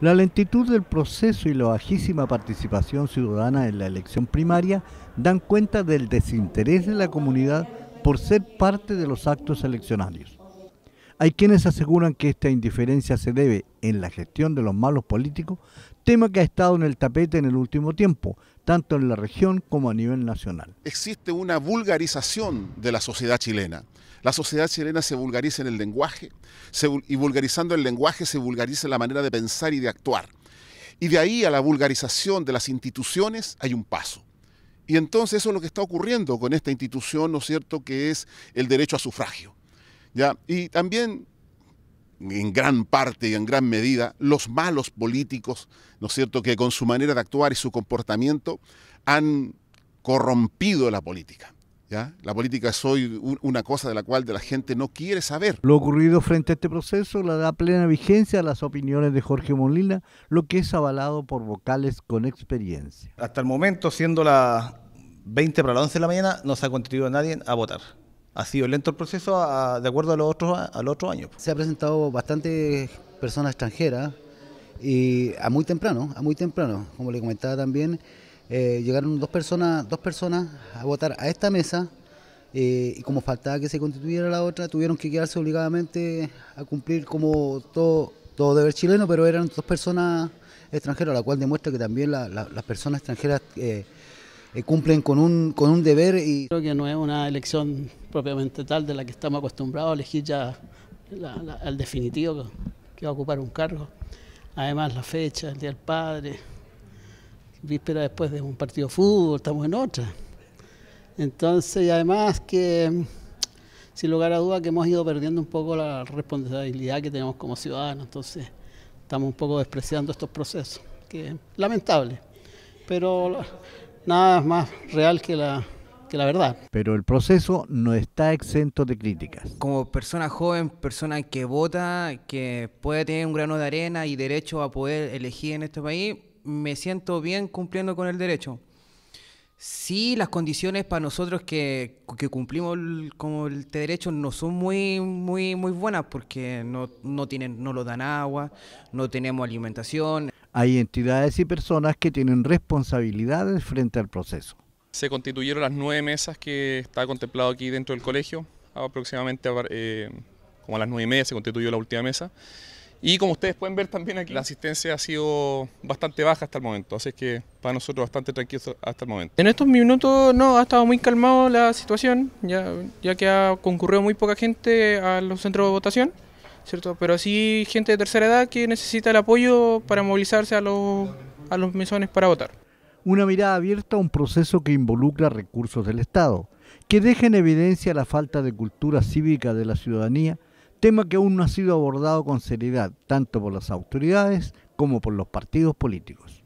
La lentitud del proceso y la bajísima participación ciudadana en la elección primaria dan cuenta del desinterés de la comunidad por ser parte de los actos eleccionarios. Hay quienes aseguran que esta indiferencia se debe en la gestión de los malos políticos, tema que ha estado en el tapete en el último tiempo, tanto en la región como a nivel nacional. Existe una vulgarización de la sociedad chilena. La sociedad chilena se vulgariza en el lenguaje y vulgarizando el lenguaje se vulgariza la manera de pensar y de actuar. Y de ahí a la vulgarización de las instituciones hay un paso. Y entonces eso es lo que está ocurriendo con esta institución, ¿no es cierto?, que es el derecho a sufragio. Y también en gran parte y en gran medida los malos políticos, ¿no es cierto?, que con su manera de actuar y su comportamiento han corrompido la política. La política es hoy una cosa de la cual de la gente no quiere saber. Lo ocurrido frente a este proceso le da plena vigencia a las opiniones de Jorge Molina, lo que es avalado por vocales con experiencia. Hasta el momento, siendo las 20 para las 11 de la mañana, no se ha contribuido nadie a votar ha sido lento el proceso de acuerdo a los otros años. Se ha presentado bastante personas extranjeras y a muy temprano, a muy temprano, como le comentaba también, eh, llegaron dos personas, dos personas a votar a esta mesa eh, y como faltaba que se constituyera la otra, tuvieron que quedarse obligadamente a cumplir como todo, todo deber chileno, pero eran dos personas extranjeras, lo cual demuestra que también las personas extranjeras eh, eh, cumplen con un, con un deber. y Creo que no es una elección propiamente tal de la que estamos acostumbrados a elegir ya al definitivo que va a ocupar un cargo. Además la fecha, el Día del Padre, víspera después de un partido de fútbol, estamos en otra. Entonces, y además que sin lugar a duda que hemos ido perdiendo un poco la responsabilidad que tenemos como ciudadanos, entonces estamos un poco despreciando estos procesos, que lamentable. Pero nada es más real que la, que la verdad. Pero el proceso no está exento de críticas. Como persona joven, persona que vota, que puede tener un grano de arena y derecho a poder elegir en este país, me siento bien cumpliendo con el derecho. Sí, las condiciones para nosotros que, cumplimos con como el derecho no son muy, muy, muy buenas porque no, no, tienen, no lo dan agua, no tenemos alimentación hay entidades y personas que tienen responsabilidades frente al proceso. Se constituyeron las nueve mesas que está contemplado aquí dentro del colegio, aproximadamente eh, como a las nueve y media se constituyó la última mesa. Y como ustedes pueden ver también aquí, la asistencia ha sido bastante baja hasta el momento, así que para nosotros bastante tranquilo hasta el momento. En estos minutos no, ha estado muy calmado la situación, ya, ya que ha concurrido muy poca gente a los centros de votación. Pero sí gente de tercera edad que necesita el apoyo para movilizarse a los, a los mesones para votar. Una mirada abierta a un proceso que involucra recursos del Estado, que deja en evidencia la falta de cultura cívica de la ciudadanía, tema que aún no ha sido abordado con seriedad, tanto por las autoridades como por los partidos políticos.